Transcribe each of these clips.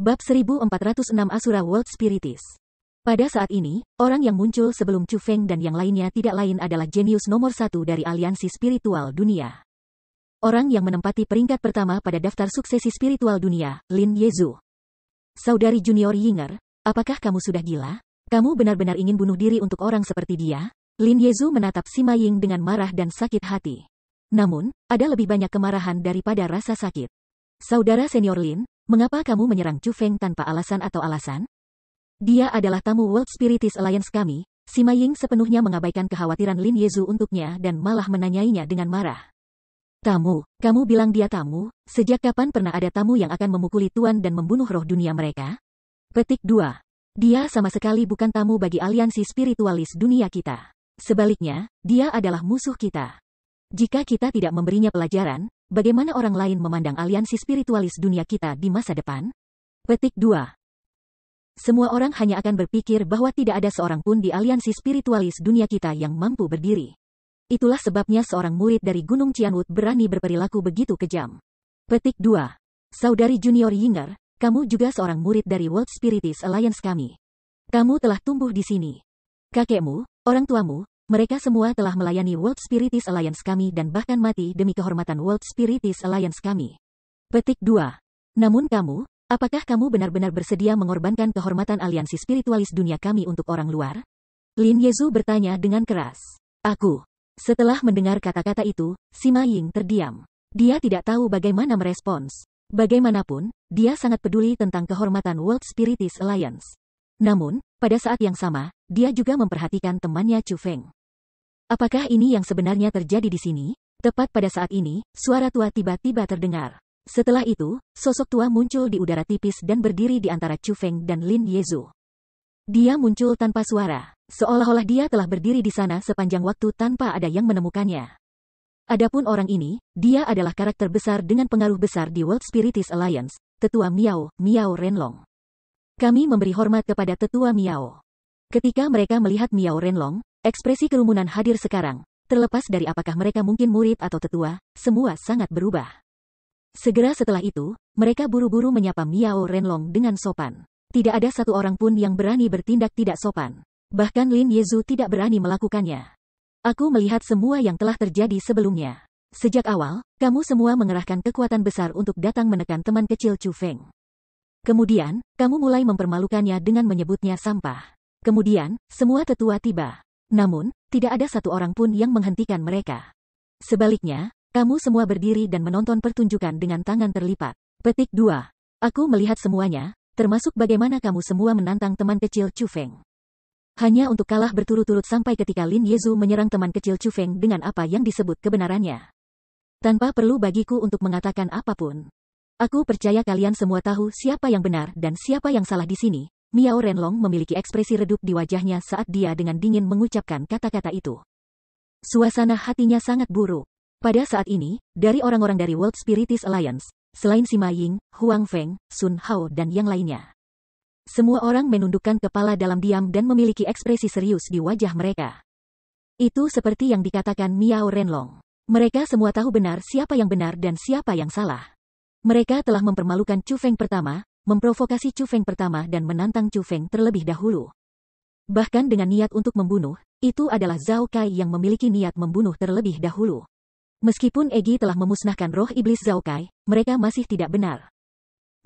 Bab 1406 Asura World Spiritis Pada saat ini, orang yang muncul sebelum Chu Feng dan yang lainnya tidak lain adalah jenius nomor satu dari aliansi spiritual dunia. Orang yang menempati peringkat pertama pada daftar suksesi spiritual dunia, Lin Yezu. Saudari junior Yinger, apakah kamu sudah gila? Kamu benar-benar ingin bunuh diri untuk orang seperti dia? Lin Yezu menatap Sima Ying dengan marah dan sakit hati. Namun, ada lebih banyak kemarahan daripada rasa sakit. Saudara senior Lin, Mengapa kamu menyerang Chu Feng tanpa alasan atau alasan? Dia adalah tamu World Spiritist Alliance kami, Sima Ying sepenuhnya mengabaikan kekhawatiran Lin Yezu untuknya dan malah menanyainya dengan marah. Tamu, kamu bilang dia tamu, sejak kapan pernah ada tamu yang akan memukuli tuan dan membunuh roh dunia mereka? Petik 2. Dia sama sekali bukan tamu bagi aliansi spiritualis dunia kita. Sebaliknya, dia adalah musuh kita. Jika kita tidak memberinya pelajaran, bagaimana orang lain memandang aliansi spiritualis dunia kita di masa depan? Petik 2. Semua orang hanya akan berpikir bahwa tidak ada seorang pun di aliansi spiritualis dunia kita yang mampu berdiri. Itulah sebabnya seorang murid dari Gunung Cianwut berani berperilaku begitu kejam. Petik 2. Saudari Junior Yinger, kamu juga seorang murid dari World Spiritist Alliance kami. Kamu telah tumbuh di sini. Kakekmu, orang tuamu, mereka semua telah melayani World Spiritis Alliance kami dan bahkan mati demi kehormatan World Spiritis Alliance kami. Petik 2. Namun kamu, apakah kamu benar-benar bersedia mengorbankan kehormatan aliansi spiritualis dunia kami untuk orang luar? Lin Yezu bertanya dengan keras. Aku. Setelah mendengar kata-kata itu, Sima Ying terdiam. Dia tidak tahu bagaimana merespons. Bagaimanapun, dia sangat peduli tentang kehormatan World Spiritis Alliance. Namun, pada saat yang sama, dia juga memperhatikan temannya Chu Feng. Apakah ini yang sebenarnya terjadi di sini? Tepat pada saat ini, suara tua tiba-tiba terdengar. Setelah itu, sosok tua muncul di udara tipis dan berdiri di antara Chu Feng dan Lin Yezu. Dia muncul tanpa suara, seolah-olah dia telah berdiri di sana sepanjang waktu tanpa ada yang menemukannya. Adapun orang ini, dia adalah karakter besar dengan pengaruh besar di World Spiritis Alliance, Tetua Miao, Miao Renlong. Kami memberi hormat kepada Tetua Miao. Ketika mereka melihat Miao Renlong, Ekspresi kerumunan hadir sekarang, terlepas dari apakah mereka mungkin murid atau tetua, semua sangat berubah. Segera setelah itu, mereka buru-buru menyapa Miao Renlong dengan sopan. Tidak ada satu orang pun yang berani bertindak tidak sopan. Bahkan Lin Yezu tidak berani melakukannya. Aku melihat semua yang telah terjadi sebelumnya. Sejak awal, kamu semua mengerahkan kekuatan besar untuk datang menekan teman kecil Chu Feng. Kemudian, kamu mulai mempermalukannya dengan menyebutnya sampah. Kemudian, semua tetua tiba. Namun, tidak ada satu orang pun yang menghentikan mereka. Sebaliknya, kamu semua berdiri dan menonton pertunjukan dengan tangan terlipat. Petik 2. Aku melihat semuanya, termasuk bagaimana kamu semua menantang teman kecil Chu Feng. Hanya untuk kalah berturut-turut sampai ketika Lin Yezu menyerang teman kecil Chu Feng dengan apa yang disebut kebenarannya. Tanpa perlu bagiku untuk mengatakan apapun. Aku percaya kalian semua tahu siapa yang benar dan siapa yang salah di sini, Miao Renlong memiliki ekspresi redup di wajahnya saat dia dengan dingin mengucapkan kata-kata itu. Suasana hatinya sangat buruk. Pada saat ini, dari orang-orang dari World Spiritist Alliance, selain Sima Ying, Huang Feng, Sun Hao dan yang lainnya. Semua orang menundukkan kepala dalam diam dan memiliki ekspresi serius di wajah mereka. Itu seperti yang dikatakan Miao Renlong. Mereka semua tahu benar siapa yang benar dan siapa yang salah. Mereka telah mempermalukan Chu Feng pertama, memprovokasi Chu Feng pertama dan menantang Chu Feng terlebih dahulu. Bahkan dengan niat untuk membunuh, itu adalah Zhao Kai yang memiliki niat membunuh terlebih dahulu. Meskipun Egi telah memusnahkan roh iblis Zhao Kai, mereka masih tidak benar.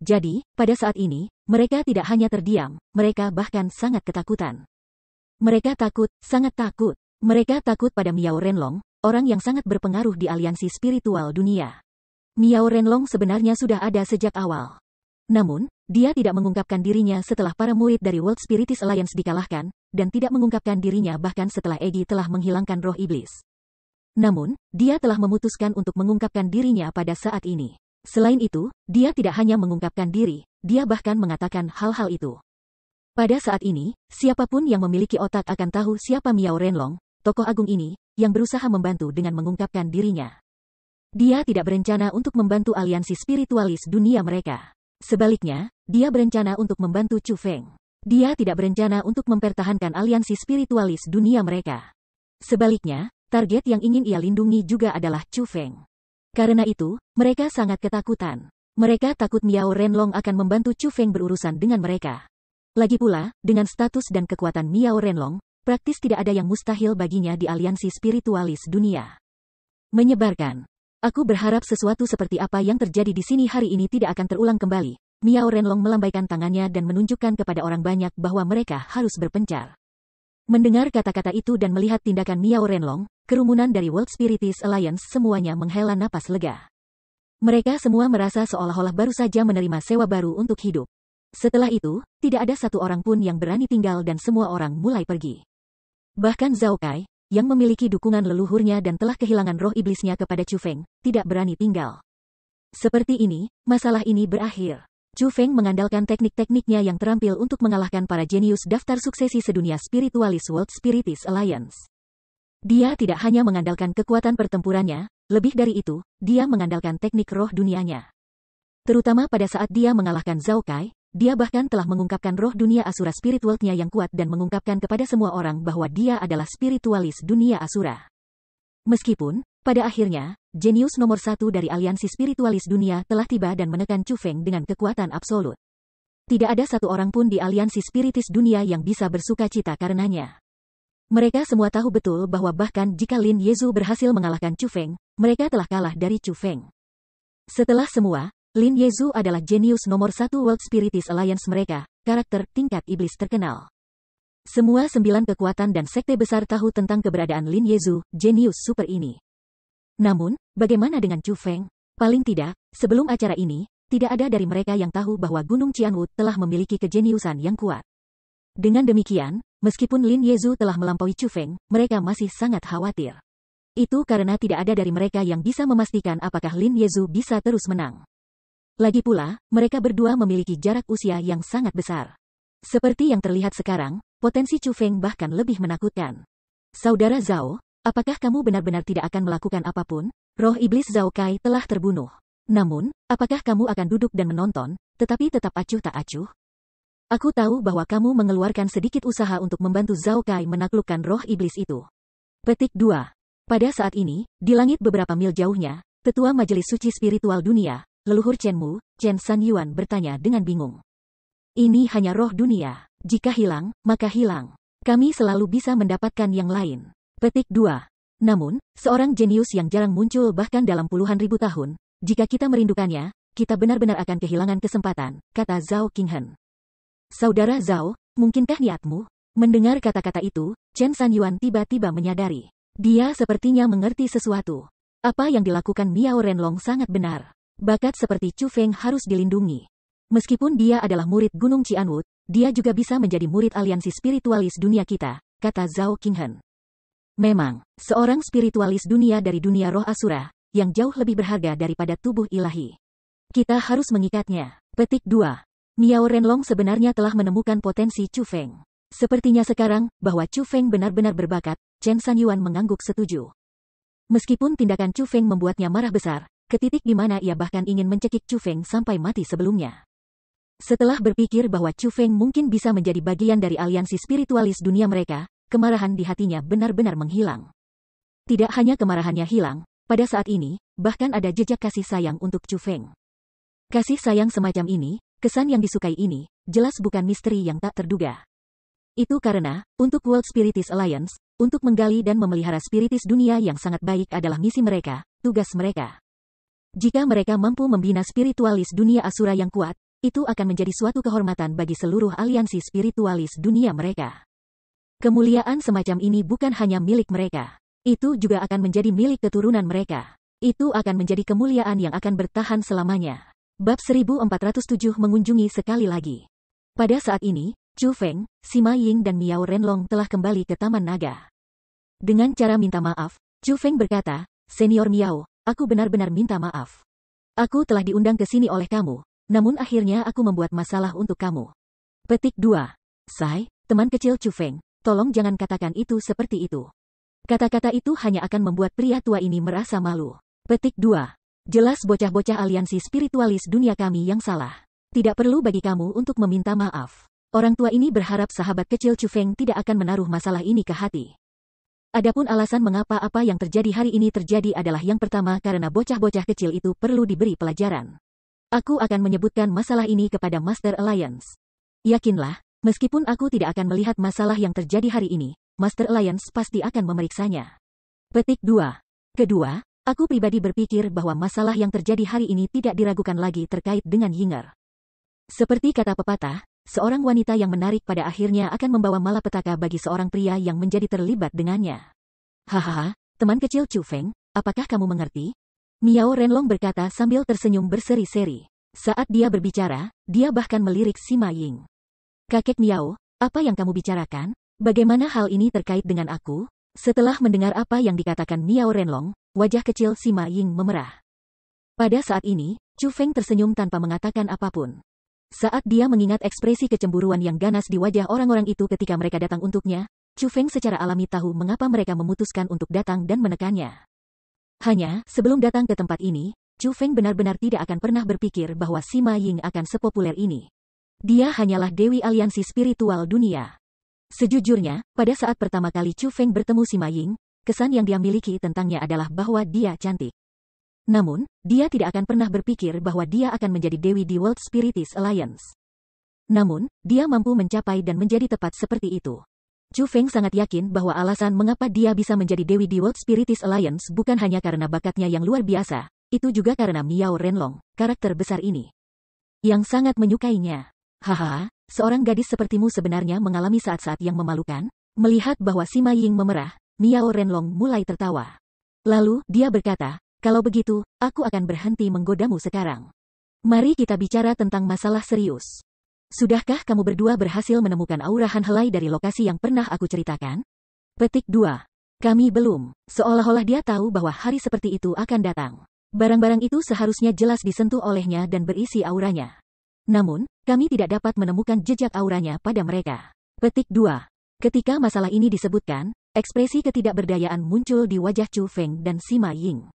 Jadi, pada saat ini, mereka tidak hanya terdiam, mereka bahkan sangat ketakutan. Mereka takut, sangat takut. Mereka takut pada Miao Renlong, orang yang sangat berpengaruh di aliansi spiritual dunia. Miao Renlong sebenarnya sudah ada sejak awal. Namun, dia tidak mengungkapkan dirinya setelah para murid dari World Spiritist Alliance dikalahkan, dan tidak mengungkapkan dirinya bahkan setelah Egi telah menghilangkan roh iblis. Namun, dia telah memutuskan untuk mengungkapkan dirinya pada saat ini. Selain itu, dia tidak hanya mengungkapkan diri, dia bahkan mengatakan hal-hal itu. Pada saat ini, siapapun yang memiliki otak akan tahu siapa Miao Renlong, tokoh agung ini, yang berusaha membantu dengan mengungkapkan dirinya. Dia tidak berencana untuk membantu aliansi spiritualis dunia mereka. Sebaliknya, dia berencana untuk membantu Chu Feng. Dia tidak berencana untuk mempertahankan aliansi spiritualis dunia mereka. Sebaliknya, target yang ingin ia lindungi juga adalah Chu Feng. Karena itu, mereka sangat ketakutan. Mereka takut Miao Renlong akan membantu Chu Feng berurusan dengan mereka. Lagi pula, dengan status dan kekuatan Miao Renlong, praktis tidak ada yang mustahil baginya di aliansi spiritualis dunia. Menyebarkan Aku berharap sesuatu seperti apa yang terjadi di sini hari ini tidak akan terulang kembali. Miao Renlong melambaikan tangannya dan menunjukkan kepada orang banyak bahwa mereka harus berpencar. Mendengar kata-kata itu dan melihat tindakan Miao Renlong, kerumunan dari World Spiritis Alliance semuanya menghela napas lega. Mereka semua merasa seolah-olah baru saja menerima sewa baru untuk hidup. Setelah itu, tidak ada satu orang pun yang berani tinggal dan semua orang mulai pergi. Bahkan Zhao Kai, yang memiliki dukungan leluhurnya dan telah kehilangan roh iblisnya kepada Chu Feng, tidak berani tinggal. Seperti ini, masalah ini berakhir. Chu Feng mengandalkan teknik-tekniknya yang terampil untuk mengalahkan para jenius daftar suksesi sedunia spiritualis World Spiritis Alliance. Dia tidak hanya mengandalkan kekuatan pertempurannya, lebih dari itu, dia mengandalkan teknik roh dunianya. Terutama pada saat dia mengalahkan Zhao Kai, dia bahkan telah mengungkapkan roh dunia asura spiritualnya yang kuat dan mengungkapkan kepada semua orang bahwa dia adalah spiritualis dunia asura. Meskipun, pada akhirnya, jenius nomor satu dari aliansi spiritualis dunia telah tiba dan menekan Chu Feng dengan kekuatan absolut. Tidak ada satu orang pun di aliansi spiritis dunia yang bisa bersuka cita karenanya. Mereka semua tahu betul bahwa bahkan jika Lin Yezu berhasil mengalahkan Chu Feng, mereka telah kalah dari Chu Feng. Setelah semua, Lin Yezu adalah jenius nomor satu World Spiritist Alliance mereka, karakter tingkat iblis terkenal. Semua sembilan kekuatan dan sekte besar tahu tentang keberadaan Lin Yezu, jenius super ini. Namun, bagaimana dengan Chu Feng? Paling tidak, sebelum acara ini, tidak ada dari mereka yang tahu bahwa Gunung Cianwu telah memiliki kejeniusan yang kuat. Dengan demikian, meskipun Lin Yezu telah melampaui Chu Feng, mereka masih sangat khawatir. Itu karena tidak ada dari mereka yang bisa memastikan apakah Lin Yezu bisa terus menang. Lagi pula, mereka berdua memiliki jarak usia yang sangat besar. Seperti yang terlihat sekarang, potensi Chu Feng bahkan lebih menakutkan. Saudara Zhao, apakah kamu benar-benar tidak akan melakukan apapun? Roh iblis Zhao Kai telah terbunuh. Namun, apakah kamu akan duduk dan menonton, tetapi tetap acuh tak acuh? Aku tahu bahwa kamu mengeluarkan sedikit usaha untuk membantu Zhao Kai menaklukkan roh iblis itu. Petik 2. Pada saat ini, di langit beberapa mil jauhnya, Tetua Majelis Suci Spiritual Dunia, Leluhur Chenmu, Chen San Yuan bertanya dengan bingung. Ini hanya roh dunia. Jika hilang, maka hilang. Kami selalu bisa mendapatkan yang lain. Petik 2. Namun, seorang jenius yang jarang muncul bahkan dalam puluhan ribu tahun, jika kita merindukannya, kita benar-benar akan kehilangan kesempatan, kata Zhao Qinghen. Saudara Zhao, mungkinkah niatmu? Mendengar kata-kata itu, Chen San Yuan tiba-tiba menyadari. Dia sepertinya mengerti sesuatu. Apa yang dilakukan Miao Renlong sangat benar. Bakat seperti Chu Feng harus dilindungi. Meskipun dia adalah murid Gunung Cianwu dia juga bisa menjadi murid aliansi spiritualis dunia kita, kata Zhao Qinghen. Memang, seorang spiritualis dunia dari dunia roh asura, yang jauh lebih berharga daripada tubuh ilahi. Kita harus mengikatnya. Petik 2. Niao Renlong sebenarnya telah menemukan potensi Chu Feng. Sepertinya sekarang, bahwa Chu Feng benar-benar berbakat, Chen San Yuan mengangguk setuju. Meskipun tindakan Chu Feng membuatnya marah besar, ke titik di mana ia bahkan ingin mencekik Chu Feng sampai mati sebelumnya. Setelah berpikir bahwa Chu Feng mungkin bisa menjadi bagian dari aliansi spiritualis dunia mereka, kemarahan di hatinya benar-benar menghilang. Tidak hanya kemarahannya hilang, pada saat ini, bahkan ada jejak kasih sayang untuk Chu Feng. Kasih sayang semacam ini, kesan yang disukai ini, jelas bukan misteri yang tak terduga. Itu karena, untuk World Spiritist Alliance, untuk menggali dan memelihara spiritis dunia yang sangat baik adalah misi mereka, tugas mereka. Jika mereka mampu membina spiritualis dunia Asura yang kuat, itu akan menjadi suatu kehormatan bagi seluruh aliansi spiritualis dunia mereka. Kemuliaan semacam ini bukan hanya milik mereka. Itu juga akan menjadi milik keturunan mereka. Itu akan menjadi kemuliaan yang akan bertahan selamanya. Bab 1407 mengunjungi sekali lagi. Pada saat ini, Chu Feng, Sima Ying dan Miao Renlong telah kembali ke Taman Naga. Dengan cara minta maaf, Chu Feng berkata, Senior Miao, Aku benar-benar minta maaf. Aku telah diundang ke sini oleh kamu, namun akhirnya aku membuat masalah untuk kamu. Petik 2. Sai, teman kecil Chu Feng, tolong jangan katakan itu seperti itu. Kata-kata itu hanya akan membuat pria tua ini merasa malu. Petik 2. Jelas bocah-bocah aliansi spiritualis dunia kami yang salah. Tidak perlu bagi kamu untuk meminta maaf. Orang tua ini berharap sahabat kecil Chu Feng tidak akan menaruh masalah ini ke hati. Adapun alasan mengapa apa yang terjadi hari ini terjadi adalah yang pertama karena bocah-bocah kecil itu perlu diberi pelajaran. Aku akan menyebutkan masalah ini kepada Master Alliance. Yakinlah, meskipun aku tidak akan melihat masalah yang terjadi hari ini, Master Alliance pasti akan memeriksanya. Petik 2. Kedua, aku pribadi berpikir bahwa masalah yang terjadi hari ini tidak diragukan lagi terkait dengan Yinger. Seperti kata pepatah, Seorang wanita yang menarik pada akhirnya akan membawa malapetaka bagi seorang pria yang menjadi terlibat dengannya. Hahaha, teman kecil Chu Feng, apakah kamu mengerti? Miao Renlong berkata sambil tersenyum berseri-seri. Saat dia berbicara, dia bahkan melirik Sima Ying. Kakek Miao, apa yang kamu bicarakan? Bagaimana hal ini terkait dengan aku? Setelah mendengar apa yang dikatakan Miao Renlong, wajah kecil Sima Ying memerah. Pada saat ini, Chu Feng tersenyum tanpa mengatakan apapun. Saat dia mengingat ekspresi kecemburuan yang ganas di wajah orang-orang itu ketika mereka datang untuknya, Chu Feng secara alami tahu mengapa mereka memutuskan untuk datang dan menekannya. Hanya, sebelum datang ke tempat ini, Chu Feng benar-benar tidak akan pernah berpikir bahwa Sima Ying akan sepopuler ini. Dia hanyalah Dewi Aliansi Spiritual Dunia. Sejujurnya, pada saat pertama kali Chu Feng bertemu Sima Ying, kesan yang dia miliki tentangnya adalah bahwa dia cantik. Namun, dia tidak akan pernah berpikir bahwa dia akan menjadi Dewi di World Spiritis Alliance. Namun, dia mampu mencapai dan menjadi tepat seperti itu. Chu Feng sangat yakin bahwa alasan mengapa dia bisa menjadi Dewi di World Spiritis Alliance bukan hanya karena bakatnya yang luar biasa, itu juga karena Miao Renlong, karakter besar ini. Yang sangat menyukainya. Haha, seorang gadis sepertimu sebenarnya mengalami saat-saat yang memalukan, melihat bahwa Sima Ying memerah, Miao Renlong mulai tertawa. Lalu, dia berkata, kalau begitu, aku akan berhenti menggodamu sekarang. Mari kita bicara tentang masalah serius. Sudahkah kamu berdua berhasil menemukan aura Han Helai dari lokasi yang pernah aku ceritakan? Petik 2. Kami belum, seolah-olah dia tahu bahwa hari seperti itu akan datang. Barang-barang itu seharusnya jelas disentuh olehnya dan berisi auranya. Namun, kami tidak dapat menemukan jejak auranya pada mereka. Petik 2. Ketika masalah ini disebutkan, ekspresi ketidakberdayaan muncul di wajah Chu Feng dan Sima Ying.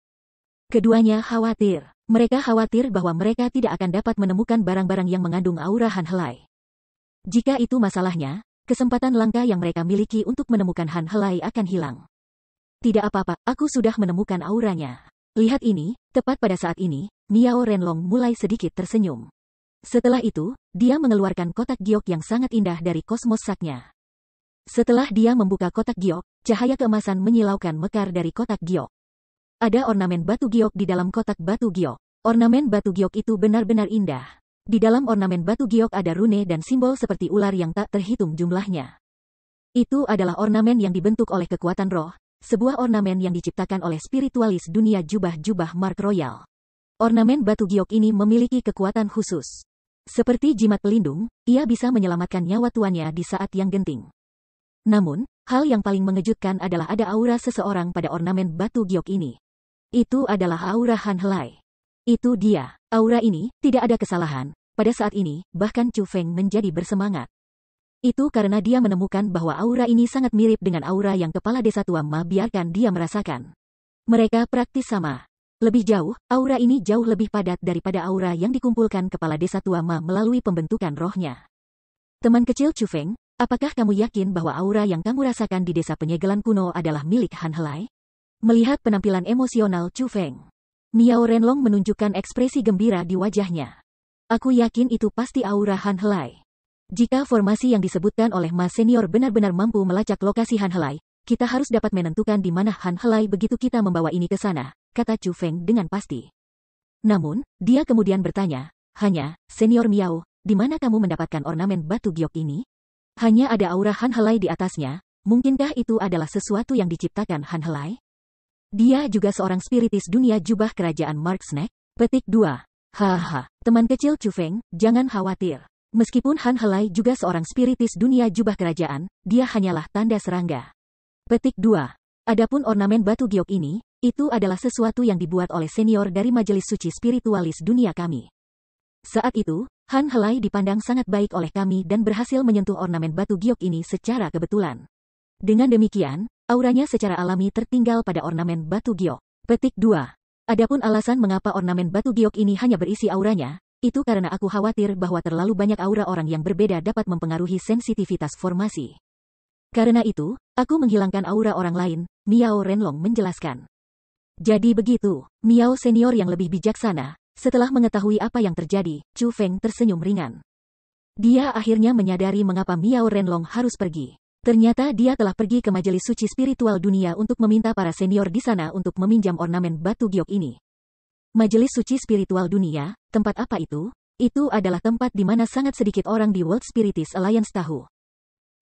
Keduanya khawatir. Mereka khawatir bahwa mereka tidak akan dapat menemukan barang-barang yang mengandung aura Han Helai. Jika itu masalahnya, kesempatan langka yang mereka miliki untuk menemukan Han Helai akan hilang. Tidak apa-apa, aku sudah menemukan auranya. Lihat ini, tepat pada saat ini, Miao Renlong mulai sedikit tersenyum. Setelah itu, dia mengeluarkan kotak giok yang sangat indah dari kosmos saknya. Setelah dia membuka kotak giok, cahaya keemasan menyilaukan mekar dari kotak giok. Ada ornamen batu giok di dalam kotak batu giok. Ornamen batu giok itu benar-benar indah. Di dalam ornamen batu giok ada rune dan simbol seperti ular yang tak terhitung jumlahnya. Itu adalah ornamen yang dibentuk oleh kekuatan roh, sebuah ornamen yang diciptakan oleh spiritualis dunia jubah-jubah Mark Royal. Ornamen batu giok ini memiliki kekuatan khusus. Seperti jimat pelindung, ia bisa menyelamatkan nyawa tuannya di saat yang genting. Namun, hal yang paling mengejutkan adalah ada aura seseorang pada ornamen batu giok ini. Itu adalah aura Han Helai. Itu dia. Aura ini, tidak ada kesalahan. Pada saat ini, bahkan Chu Feng menjadi bersemangat. Itu karena dia menemukan bahwa aura ini sangat mirip dengan aura yang kepala desa tua Ma biarkan dia merasakan. Mereka praktis sama. Lebih jauh, aura ini jauh lebih padat daripada aura yang dikumpulkan kepala desa tua Ma melalui pembentukan rohnya. Teman kecil Chu Feng, apakah kamu yakin bahwa aura yang kamu rasakan di desa penyegelan kuno adalah milik Han Helai? Melihat penampilan emosional Chu Feng, Miao Renlong menunjukkan ekspresi gembira di wajahnya. Aku yakin itu pasti aura Han Helai. Jika formasi yang disebutkan oleh Mas Senior benar-benar mampu melacak lokasi Han Helai, kita harus dapat menentukan di mana Han Helai begitu kita membawa ini ke sana, kata Chu Feng dengan pasti. Namun, dia kemudian bertanya, hanya, Senior Miao, di mana kamu mendapatkan ornamen batu giok ini? Hanya ada aura Han Helai di atasnya, mungkinkah itu adalah sesuatu yang diciptakan Han Helai? Dia juga seorang spiritis dunia jubah kerajaan Mark Snack. petik 2. Haha, teman kecil Chu Feng, jangan khawatir. Meskipun Han Helai juga seorang spiritis dunia jubah kerajaan, dia hanyalah tanda serangga. Petik 2. Adapun ornamen batu giok ini, itu adalah sesuatu yang dibuat oleh senior dari Majelis Suci Spiritualis dunia kami. Saat itu, Han Helai dipandang sangat baik oleh kami dan berhasil menyentuh ornamen batu giok ini secara kebetulan. Dengan demikian, Auranya secara alami tertinggal pada ornamen batu giok. Petik 2. Adapun alasan mengapa ornamen batu giok ini hanya berisi auranya, itu karena aku khawatir bahwa terlalu banyak aura orang yang berbeda dapat mempengaruhi sensitivitas formasi. Karena itu, aku menghilangkan aura orang lain, Miao Renlong menjelaskan. Jadi begitu, Miao senior yang lebih bijaksana, setelah mengetahui apa yang terjadi, Chu Feng tersenyum ringan. Dia akhirnya menyadari mengapa Miao Renlong harus pergi. Ternyata dia telah pergi ke majelis suci spiritual dunia untuk meminta para senior di sana untuk meminjam ornamen batu giok ini. Majelis suci spiritual dunia, tempat apa itu? Itu adalah tempat di mana sangat sedikit orang di World Spiritist Alliance tahu.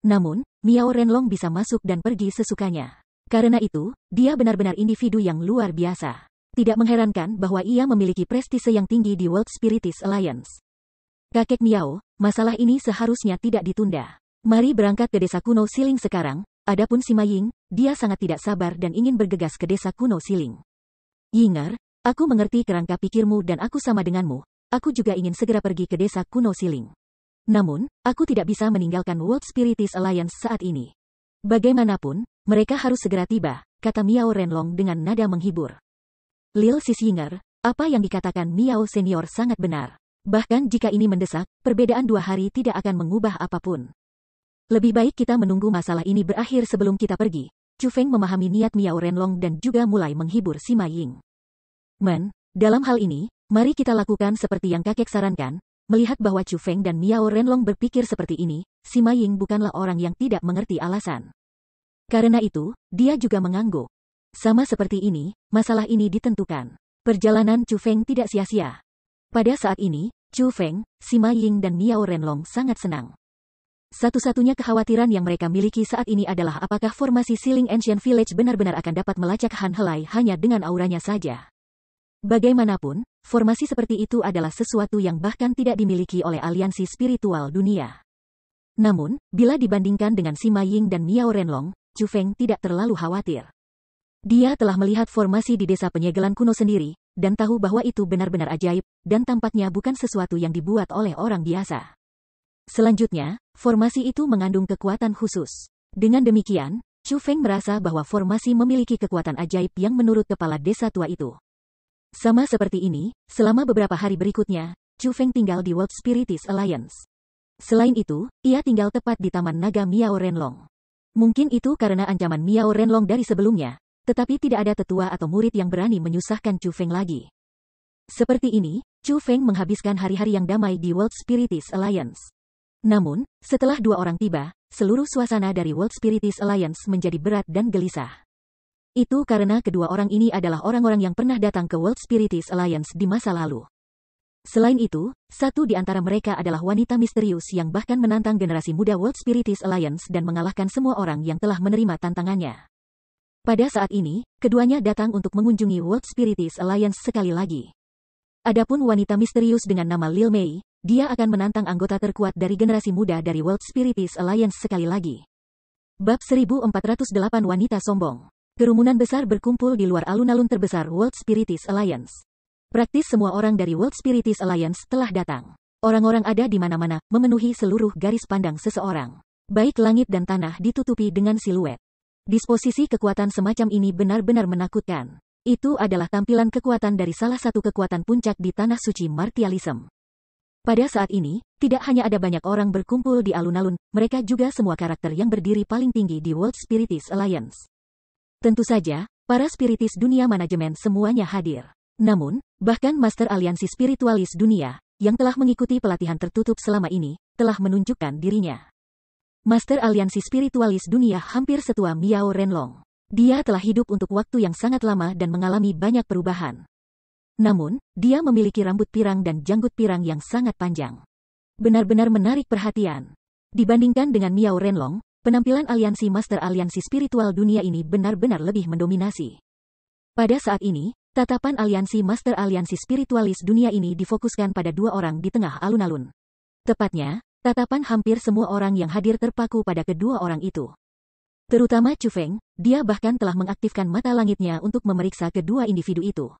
Namun, Miao Renlong bisa masuk dan pergi sesukanya. Karena itu, dia benar-benar individu yang luar biasa. Tidak mengherankan bahwa ia memiliki prestise yang tinggi di World Spiritist Alliance. Kakek Miao, masalah ini seharusnya tidak ditunda. Mari berangkat ke desa kuno Siling sekarang, adapun Sima Ying, dia sangat tidak sabar dan ingin bergegas ke desa kuno Siling. Yingar, aku mengerti kerangka pikirmu dan aku sama denganmu, aku juga ingin segera pergi ke desa kuno Siling. Namun, aku tidak bisa meninggalkan World Spiritis Alliance saat ini. Bagaimanapun, mereka harus segera tiba, kata Miao Renlong dengan nada menghibur. Lil Ying'er, apa yang dikatakan Miao Senior sangat benar. Bahkan jika ini mendesak, perbedaan dua hari tidak akan mengubah apapun. Lebih baik kita menunggu masalah ini berakhir sebelum kita pergi. Chu Feng memahami niat Miao Renlong dan juga mulai menghibur Sima Ying. Men, dalam hal ini, mari kita lakukan seperti yang kakek sarankan. Melihat bahwa Chu Feng dan Miao Renlong berpikir seperti ini, Sima Ying bukanlah orang yang tidak mengerti alasan. Karena itu, dia juga mengangguk. Sama seperti ini, masalah ini ditentukan. Perjalanan Chu Feng tidak sia-sia. Pada saat ini, Chu Feng, Sima Ying dan Miao Renlong sangat senang. Satu-satunya kekhawatiran yang mereka miliki saat ini adalah apakah formasi Siling Ancient Village benar-benar akan dapat melacak Han Helai hanya dengan auranya saja. Bagaimanapun, formasi seperti itu adalah sesuatu yang bahkan tidak dimiliki oleh aliansi spiritual dunia. Namun, bila dibandingkan dengan Sima Ying dan Miao Renlong, Chu Feng tidak terlalu khawatir. Dia telah melihat formasi di desa penyegelan kuno sendiri, dan tahu bahwa itu benar-benar ajaib, dan tampaknya bukan sesuatu yang dibuat oleh orang biasa. Selanjutnya, formasi itu mengandung kekuatan khusus. Dengan demikian, Chu Feng merasa bahwa formasi memiliki kekuatan ajaib yang menurut kepala desa tua itu. Sama seperti ini, selama beberapa hari berikutnya, Chu Feng tinggal di World Spiritis Alliance. Selain itu, ia tinggal tepat di Taman Naga Miao Renlong. Mungkin itu karena ancaman Miao Renlong dari sebelumnya, tetapi tidak ada tetua atau murid yang berani menyusahkan Chu Feng lagi. Seperti ini, Chu Feng menghabiskan hari-hari yang damai di World Spiritis Alliance. Namun, setelah dua orang tiba, seluruh suasana dari World Spiritist Alliance menjadi berat dan gelisah. Itu karena kedua orang ini adalah orang-orang yang pernah datang ke World Spiritist Alliance di masa lalu. Selain itu, satu di antara mereka adalah wanita misterius yang bahkan menantang generasi muda World Spiritist Alliance dan mengalahkan semua orang yang telah menerima tantangannya. Pada saat ini, keduanya datang untuk mengunjungi World Spiritist Alliance sekali lagi. Adapun wanita misterius dengan nama Lil Mei, dia akan menantang anggota terkuat dari generasi muda dari World Spiritis Alliance sekali lagi. Bab 1408 Wanita Sombong Kerumunan besar berkumpul di luar alun-alun terbesar World Spiritis Alliance. Praktis semua orang dari World Spiritis Alliance telah datang. Orang-orang ada di mana-mana, memenuhi seluruh garis pandang seseorang. Baik langit dan tanah ditutupi dengan siluet. Disposisi kekuatan semacam ini benar-benar menakutkan. Itu adalah tampilan kekuatan dari salah satu kekuatan puncak di Tanah Suci Martialism. Pada saat ini, tidak hanya ada banyak orang berkumpul di alun-alun, mereka juga semua karakter yang berdiri paling tinggi di World Spiritis Alliance. Tentu saja, para spiritis dunia manajemen semuanya hadir. Namun, bahkan Master Aliansi Spiritualis Dunia, yang telah mengikuti pelatihan tertutup selama ini, telah menunjukkan dirinya. Master Aliansi Spiritualis Dunia hampir setua Miao Renlong. Dia telah hidup untuk waktu yang sangat lama dan mengalami banyak perubahan. Namun, dia memiliki rambut pirang dan janggut pirang yang sangat panjang. Benar-benar menarik perhatian. Dibandingkan dengan Miao Renlong, penampilan aliansi Master Aliansi Spiritual dunia ini benar-benar lebih mendominasi. Pada saat ini, tatapan aliansi Master Aliansi Spiritualis dunia ini difokuskan pada dua orang di tengah alun-alun. Tepatnya, tatapan hampir semua orang yang hadir terpaku pada kedua orang itu. Terutama Chu Feng, dia bahkan telah mengaktifkan mata langitnya untuk memeriksa kedua individu itu.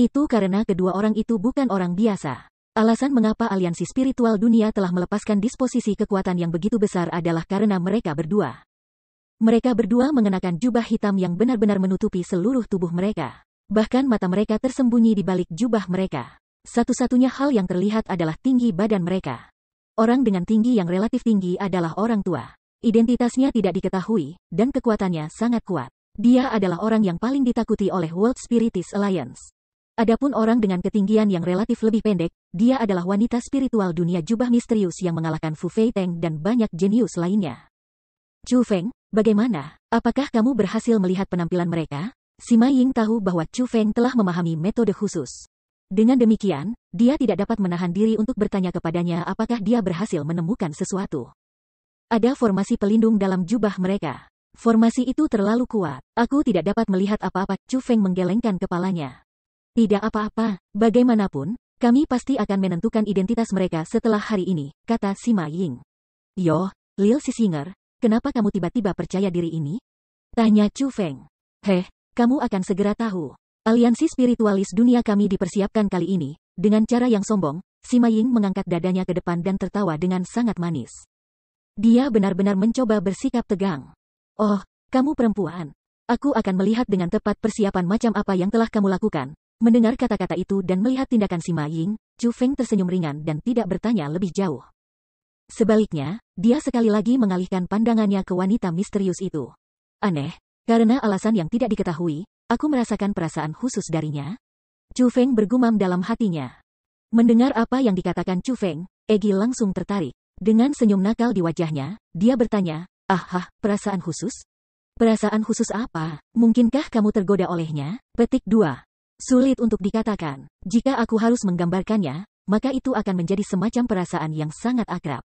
Itu karena kedua orang itu bukan orang biasa. Alasan mengapa aliansi spiritual dunia telah melepaskan disposisi kekuatan yang begitu besar adalah karena mereka berdua. Mereka berdua mengenakan jubah hitam yang benar-benar menutupi seluruh tubuh mereka. Bahkan mata mereka tersembunyi di balik jubah mereka. Satu-satunya hal yang terlihat adalah tinggi badan mereka. Orang dengan tinggi yang relatif tinggi adalah orang tua. Identitasnya tidak diketahui, dan kekuatannya sangat kuat. Dia adalah orang yang paling ditakuti oleh World Spiritist Alliance. Adapun orang dengan ketinggian yang relatif lebih pendek, dia adalah wanita spiritual dunia jubah misterius yang mengalahkan Fu Fei Teng dan banyak jenius lainnya. Chu Feng, bagaimana? Apakah kamu berhasil melihat penampilan mereka? Sima Ying tahu bahwa Chu Feng telah memahami metode khusus. Dengan demikian, dia tidak dapat menahan diri untuk bertanya kepadanya apakah dia berhasil menemukan sesuatu. Ada formasi pelindung dalam jubah mereka. Formasi itu terlalu kuat. Aku tidak dapat melihat apa-apa. Chu Feng menggelengkan kepalanya. Tidak apa-apa, bagaimanapun, kami pasti akan menentukan identitas mereka setelah hari ini, kata Sima Ying. Yo, Lil Sisinger, kenapa kamu tiba-tiba percaya diri ini? Tanya Chu Feng. Heh, kamu akan segera tahu. Aliansi spiritualis dunia kami dipersiapkan kali ini, dengan cara yang sombong, Sima Ying mengangkat dadanya ke depan dan tertawa dengan sangat manis. Dia benar-benar mencoba bersikap tegang. Oh, kamu perempuan. Aku akan melihat dengan tepat persiapan macam apa yang telah kamu lakukan, Mendengar kata-kata itu dan melihat tindakan Sima Ying, Chu Feng tersenyum ringan dan tidak bertanya lebih jauh. Sebaliknya, dia sekali lagi mengalihkan pandangannya ke wanita misterius itu. Aneh, karena alasan yang tidak diketahui, aku merasakan perasaan khusus darinya. Chu Feng bergumam dalam hatinya. Mendengar apa yang dikatakan Chu Feng, Egi langsung tertarik. Dengan senyum nakal di wajahnya, dia bertanya, ah hah, perasaan khusus? Perasaan khusus apa? Mungkinkah kamu tergoda olehnya? Petik 2. Sulit untuk dikatakan. Jika aku harus menggambarkannya, maka itu akan menjadi semacam perasaan yang sangat akrab.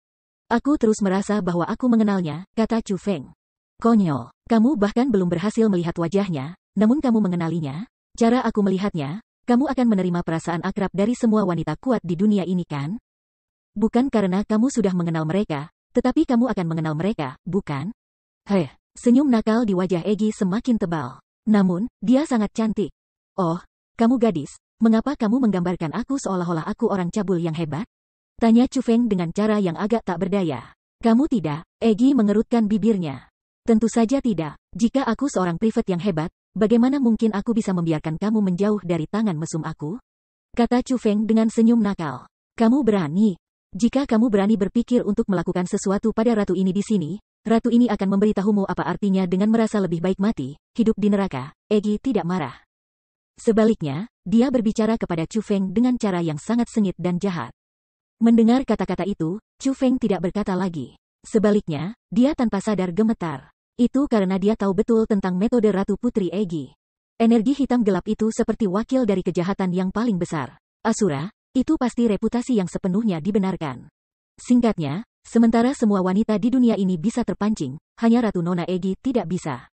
Aku terus merasa bahwa aku mengenalnya, kata Chu Feng. Konyol, kamu bahkan belum berhasil melihat wajahnya, namun kamu mengenalinya. Cara aku melihatnya, kamu akan menerima perasaan akrab dari semua wanita kuat di dunia ini kan? Bukan karena kamu sudah mengenal mereka, tetapi kamu akan mengenal mereka, bukan? Heh, senyum nakal di wajah Egi semakin tebal. Namun, dia sangat cantik. Oh, kamu gadis, mengapa kamu menggambarkan aku seolah-olah aku orang cabul yang hebat? Tanya Chu Feng dengan cara yang agak tak berdaya. Kamu tidak, Egi mengerutkan bibirnya. Tentu saja tidak. Jika aku seorang privet yang hebat, bagaimana mungkin aku bisa membiarkan kamu menjauh dari tangan mesum aku? Kata Chu Feng dengan senyum nakal. Kamu berani. Jika kamu berani berpikir untuk melakukan sesuatu pada ratu ini di sini, ratu ini akan memberitahumu apa artinya dengan merasa lebih baik mati, hidup di neraka. Egi tidak marah. Sebaliknya, dia berbicara kepada Chu Feng dengan cara yang sangat sengit dan jahat. Mendengar kata-kata itu, Chu Feng tidak berkata lagi. Sebaliknya, dia tanpa sadar gemetar. Itu karena dia tahu betul tentang metode Ratu Putri Egi. Energi hitam gelap itu seperti wakil dari kejahatan yang paling besar. Asura, itu pasti reputasi yang sepenuhnya dibenarkan. Singkatnya, sementara semua wanita di dunia ini bisa terpancing, hanya Ratu Nona Egi tidak bisa.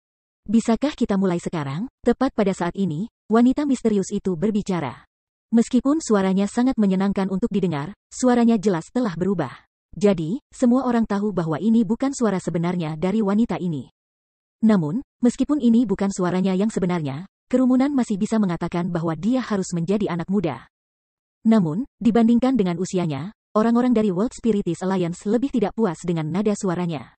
Bisakah kita mulai sekarang? Tepat pada saat ini, Wanita misterius itu berbicara. Meskipun suaranya sangat menyenangkan untuk didengar, suaranya jelas telah berubah. Jadi, semua orang tahu bahwa ini bukan suara sebenarnya dari wanita ini. Namun, meskipun ini bukan suaranya yang sebenarnya, kerumunan masih bisa mengatakan bahwa dia harus menjadi anak muda. Namun, dibandingkan dengan usianya, orang-orang dari World Spiritis Alliance lebih tidak puas dengan nada suaranya.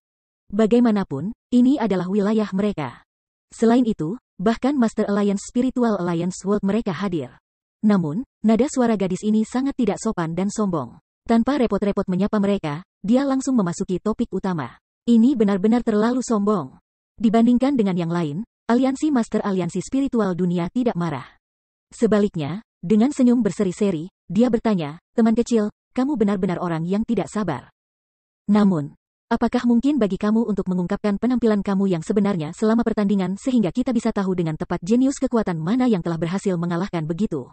Bagaimanapun, ini adalah wilayah mereka. Selain itu, bahkan Master Alliance Spiritual Alliance World mereka hadir. Namun, nada suara gadis ini sangat tidak sopan dan sombong. Tanpa repot-repot menyapa mereka, dia langsung memasuki topik utama. Ini benar-benar terlalu sombong. Dibandingkan dengan yang lain, aliansi Master Aliansi Spiritual Dunia tidak marah. Sebaliknya, dengan senyum berseri-seri, dia bertanya, teman kecil, kamu benar-benar orang yang tidak sabar. Namun, Apakah mungkin bagi kamu untuk mengungkapkan penampilan kamu yang sebenarnya selama pertandingan sehingga kita bisa tahu dengan tepat jenius kekuatan mana yang telah berhasil mengalahkan begitu?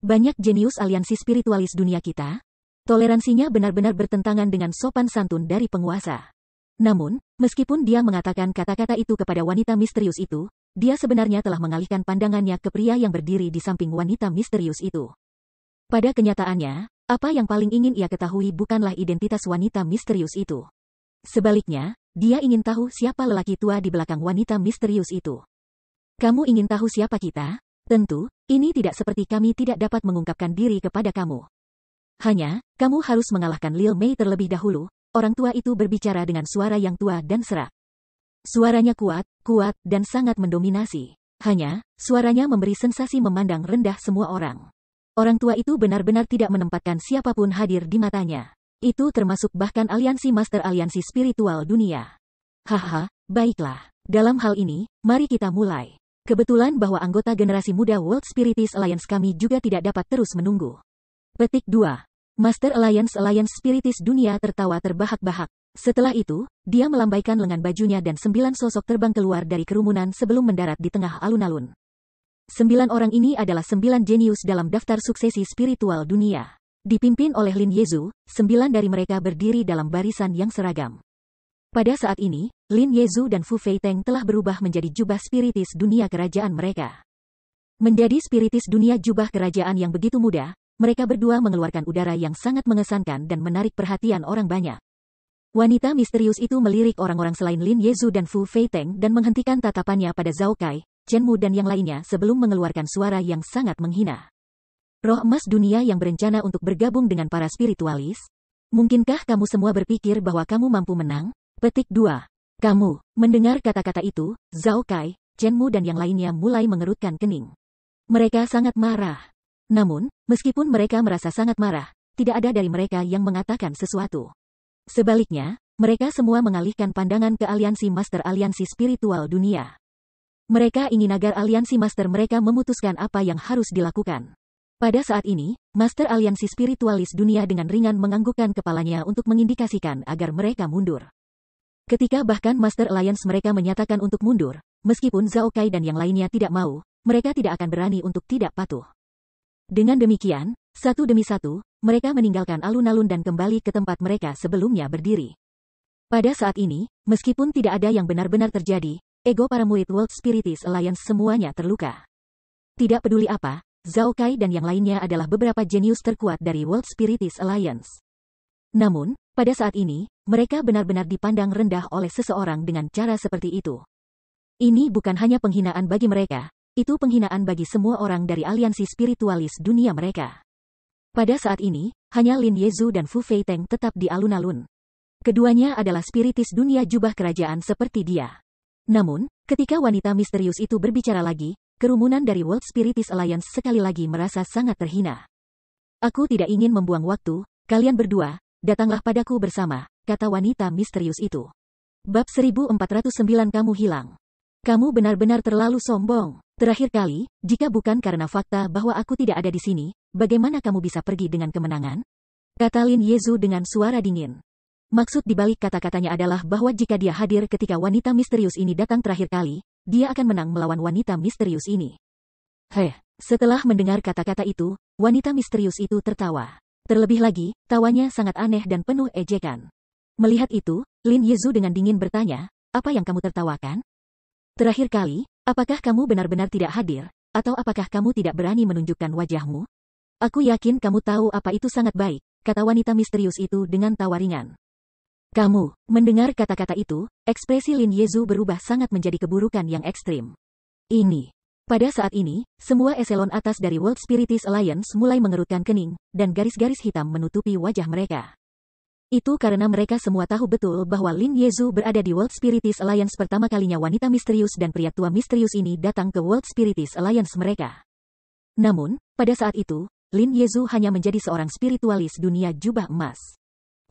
Banyak jenius aliansi spiritualis dunia kita? Toleransinya benar-benar bertentangan dengan sopan santun dari penguasa. Namun, meskipun dia mengatakan kata-kata itu kepada wanita misterius itu, dia sebenarnya telah mengalihkan pandangannya ke pria yang berdiri di samping wanita misterius itu. Pada kenyataannya, apa yang paling ingin ia ketahui bukanlah identitas wanita misterius itu. Sebaliknya, dia ingin tahu siapa lelaki tua di belakang wanita misterius itu. Kamu ingin tahu siapa kita? Tentu, ini tidak seperti kami tidak dapat mengungkapkan diri kepada kamu. Hanya, kamu harus mengalahkan Lil Mei terlebih dahulu, orang tua itu berbicara dengan suara yang tua dan serak. Suaranya kuat, kuat, dan sangat mendominasi. Hanya, suaranya memberi sensasi memandang rendah semua orang. Orang tua itu benar-benar tidak menempatkan siapapun hadir di matanya. Itu termasuk bahkan aliansi master aliansi spiritual dunia. Haha, baiklah. Dalam hal ini, mari kita mulai. Kebetulan bahwa anggota generasi muda World Spiritist Alliance kami juga tidak dapat terus menunggu. Petik 2. Master Alliance Alliance Spiritis Dunia tertawa terbahak-bahak. Setelah itu, dia melambaikan lengan bajunya dan sembilan sosok terbang keluar dari kerumunan sebelum mendarat di tengah alun-alun. Sembilan orang ini adalah sembilan jenius dalam daftar suksesi spiritual dunia. Dipimpin oleh Lin Yezu, sembilan dari mereka berdiri dalam barisan yang seragam. Pada saat ini, Lin Yezu dan Fu Feiteng telah berubah menjadi jubah spiritis dunia kerajaan mereka. Menjadi spiritis dunia jubah kerajaan yang begitu mudah, mereka berdua mengeluarkan udara yang sangat mengesankan dan menarik perhatian orang banyak. Wanita misterius itu melirik orang-orang selain Lin Yezu dan Fu Feiteng dan menghentikan tatapannya pada Zhao Kai, Chen Mu dan yang lainnya sebelum mengeluarkan suara yang sangat menghina. Roh emas dunia yang berencana untuk bergabung dengan para spiritualis? Mungkinkah kamu semua berpikir bahwa kamu mampu menang? Petik 2. Kamu, mendengar kata-kata itu, Zhao Kai, Chen Mu dan yang lainnya mulai mengerutkan kening. Mereka sangat marah. Namun, meskipun mereka merasa sangat marah, tidak ada dari mereka yang mengatakan sesuatu. Sebaliknya, mereka semua mengalihkan pandangan ke aliansi master aliansi spiritual dunia. Mereka ingin agar aliansi master mereka memutuskan apa yang harus dilakukan. Pada saat ini, Master Aliansi Spiritualis Dunia dengan ringan menganggukkan kepalanya untuk mengindikasikan agar mereka mundur. Ketika bahkan Master Alliance mereka menyatakan untuk mundur, meskipun Zhao Kai dan yang lainnya tidak mau, mereka tidak akan berani untuk tidak patuh. Dengan demikian, satu demi satu, mereka meninggalkan alun-alun dan kembali ke tempat mereka sebelumnya berdiri. Pada saat ini, meskipun tidak ada yang benar-benar terjadi, ego para murid World Spiritis Alliance semuanya terluka. Tidak peduli apa, Zhao Kai dan yang lainnya adalah beberapa jenius terkuat dari World Spiritist Alliance. Namun, pada saat ini, mereka benar-benar dipandang rendah oleh seseorang dengan cara seperti itu. Ini bukan hanya penghinaan bagi mereka, itu penghinaan bagi semua orang dari aliansi spiritualis dunia mereka. Pada saat ini, hanya Lin Yezu dan Fu Fei Teng tetap di alun-alun. Keduanya adalah spiritis dunia jubah kerajaan seperti dia. Namun, ketika wanita misterius itu berbicara lagi, Kerumunan dari World Spiritist Alliance sekali lagi merasa sangat terhina. Aku tidak ingin membuang waktu, kalian berdua, datanglah padaku bersama, kata wanita misterius itu. Bab 1409 kamu hilang. Kamu benar-benar terlalu sombong. Terakhir kali, jika bukan karena fakta bahwa aku tidak ada di sini, bagaimana kamu bisa pergi dengan kemenangan? Kata Lin Yezu dengan suara dingin. Maksud dibalik kata-katanya adalah bahwa jika dia hadir ketika wanita misterius ini datang terakhir kali, dia akan menang melawan wanita misterius ini. Heh, setelah mendengar kata-kata itu, wanita misterius itu tertawa. Terlebih lagi, tawanya sangat aneh dan penuh ejekan. Melihat itu, Lin Yezu dengan dingin bertanya, apa yang kamu tertawakan? Terakhir kali, apakah kamu benar-benar tidak hadir, atau apakah kamu tidak berani menunjukkan wajahmu? Aku yakin kamu tahu apa itu sangat baik, kata wanita misterius itu dengan tawa ringan. Kamu, mendengar kata-kata itu, ekspresi Lin Yezu berubah sangat menjadi keburukan yang ekstrim. Ini. Pada saat ini, semua eselon atas dari World Spiritis Alliance mulai mengerutkan kening, dan garis-garis hitam menutupi wajah mereka. Itu karena mereka semua tahu betul bahwa Lin Yezu berada di World Spiritis Alliance pertama kalinya wanita misterius dan pria tua misterius ini datang ke World Spiritis Alliance mereka. Namun, pada saat itu, Lin Yezu hanya menjadi seorang spiritualis dunia jubah emas.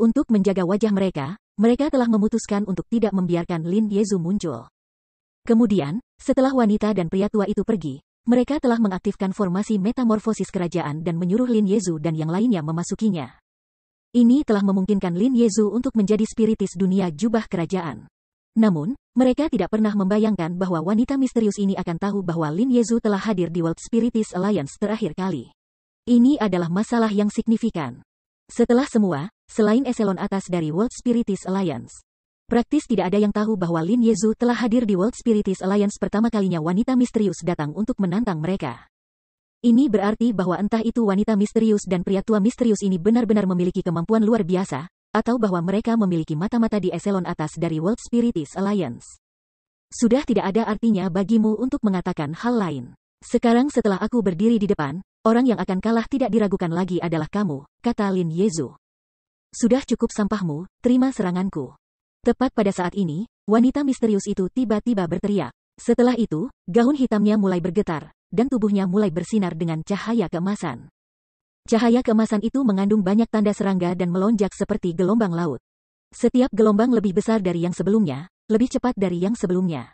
Untuk menjaga wajah mereka, mereka telah memutuskan untuk tidak membiarkan Lin Yezu muncul. Kemudian, setelah wanita dan pria tua itu pergi, mereka telah mengaktifkan formasi metamorfosis kerajaan dan menyuruh Lin Yezu dan yang lainnya memasukinya. Ini telah memungkinkan Lin Yezu untuk menjadi spiritis dunia jubah kerajaan. Namun, mereka tidak pernah membayangkan bahwa wanita misterius ini akan tahu bahwa Lin Yezu telah hadir di World Spiritis Alliance terakhir kali. Ini adalah masalah yang signifikan. Setelah semua, selain eselon atas dari World Spiritist Alliance. Praktis tidak ada yang tahu bahwa Lin Yezu telah hadir di World Spiritist Alliance pertama kalinya wanita misterius datang untuk menantang mereka. Ini berarti bahwa entah itu wanita misterius dan pria tua misterius ini benar-benar memiliki kemampuan luar biasa, atau bahwa mereka memiliki mata-mata di eselon atas dari World Spiritist Alliance. Sudah tidak ada artinya bagimu untuk mengatakan hal lain. Sekarang setelah aku berdiri di depan, orang yang akan kalah tidak diragukan lagi adalah kamu, kata Lin Yezu. Sudah cukup sampahmu, terima seranganku. Tepat pada saat ini, wanita misterius itu tiba-tiba berteriak. Setelah itu, gaun hitamnya mulai bergetar, dan tubuhnya mulai bersinar dengan cahaya keemasan. Cahaya keemasan itu mengandung banyak tanda serangga dan melonjak seperti gelombang laut. Setiap gelombang lebih besar dari yang sebelumnya, lebih cepat dari yang sebelumnya.